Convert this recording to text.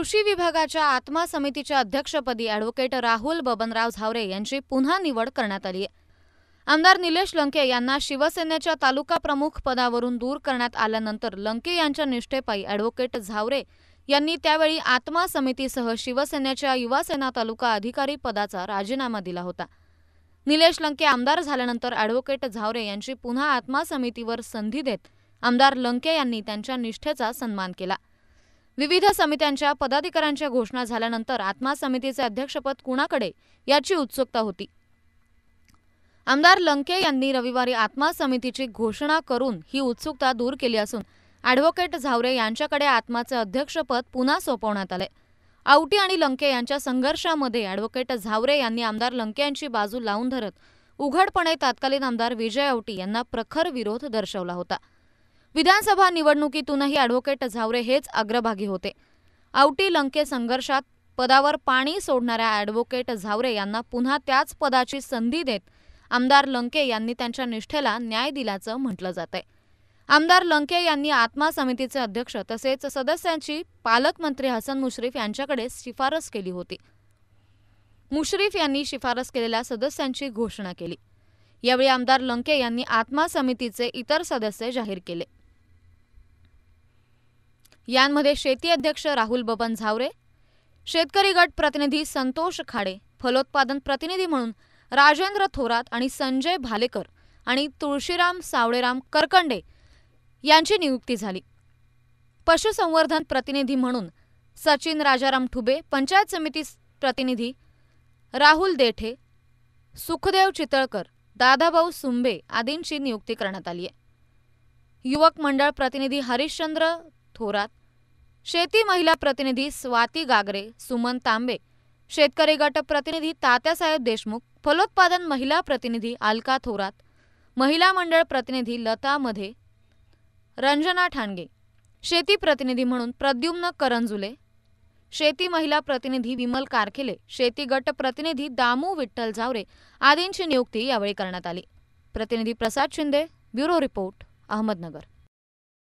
कृषी विभागाच्या आत्मा समितीच्या अध्यक्षपदी ॲडव्होकेट राहुल बबनराव झावरे यांची पुन्हा निवड करण्यात आली आमदार निलेश लंके यांना शिवसेनेच्या तालुका प्रमुख पदावरून दूर करण्यात आल्यानंतर लंके यांच्या निष्ठेपायी ॲडव्होकेट झावरे यांनी त्यावेळी आत्मा समितीसह शिवसेनेच्या युवासेना तालुका अधिकारी पदाचा राजीनामा दिला होता निलेश लंके आमदार झाल्यानंतर ॲडव्होकेट झावरे यांची पुन्हा आत्मा समितीवर संधी देत आमदार लंके यांनी त्यांच्या निष्ठेचा सन्मान केला विविध समित्यांच्या पदाधिकाऱ्यांच्या घोषणा झाल्यानंतर आत्मा समितीचे अध्यक्षपद कुणाकडे याची उत्सुकता होती आमदार लंके यांनी रविवारी आत्मा समितीची घोषणा करून ही उत्सुकता दूर केली असून ॲडव्होकेट झावरे यांच्याकडे आत्माचे अध्यक्षपद पुन्हा सोपवण्यात आले आवटी आणि लंके यांच्या संघर्षामध्ये ॲडव्होकेट झावरे यांनी आमदार लंके यांची बाजू लावून धरत उघडपणे तत्कालीन आमदार विजय आवटी यांना प्रखर विरोध दर्शवला होता विधानसभा निवडणुकीतूनही ॲडव्होकेट झावरे हेच अग्रभागी होते आवटी लंके संघर्षात पदावर पाणी सोडणाऱ्या ॲडव्होकेट झावरे यांना पुन्हा त्याच पदाची संधी देत आमदार लंके यांनी त्यांच्या निष्ठेला न्याय दिल्याचं म्हटलं जातंय आमदार लंके यांनी आत्मा समितीचे अध्यक्ष तसेच सदस्यांची पालकमंत्री हसन मुश्रीफ यांच्याकडे शिफारस केली होती मुश्रीफ यांनी शिफारस केलेल्या सदस्यांची घोषणा केली यावेळी आमदार लंके यांनी आत्मा समितीचे इतर सदस्य जाहीर केले यांमध्ये शेती अध्यक्ष राहुल बबन झावरे शेतकरी गट प्रतिनिधी संतोष खाडे फलोत्पादन प्रतिनिधी म्हणून राजेंद्र थोरात आणि संजय भालेकर आणि तुळशीराम सावळेराम करकंडे यांची नियुक्ती झाली पशुसंवर्धन प्रतिनिधी म्हणून सचिन राजाराम ठुबे पंचायत समिती प्रतिनिधी राहुल देठे सुखदेव चितळकर दादाभाऊ सुंबे आदींची नियुक्ती करण्यात आली आहे युवक मंडळ प्रतिनिधी हरिश्चंद्र थोरात शेती महिला प्रतिनिधी स्वाती गागरे सुमन तांबे शेतकरी गट प्रतिनिधी तात्यासाहेब देशमुख फलोत्पादन महिला प्रतिनिधी अलका थोरात महिला मंडळ प्रतिनिधी लता मधे रंजना ठाणगे शेती प्रतिनिधी म्हणून प्रद्युम्न करंजुले शेती महिला प्रतिनिधी विमल कारखेले शेती गट प्रतिनिधी दामू विठ्ठल जावरे आदींची नियुक्ती यावेळी करण्यात आली प्रतिनिधी प्रसाद शिंदे ब्युरो रिपोर्ट अहमदनगर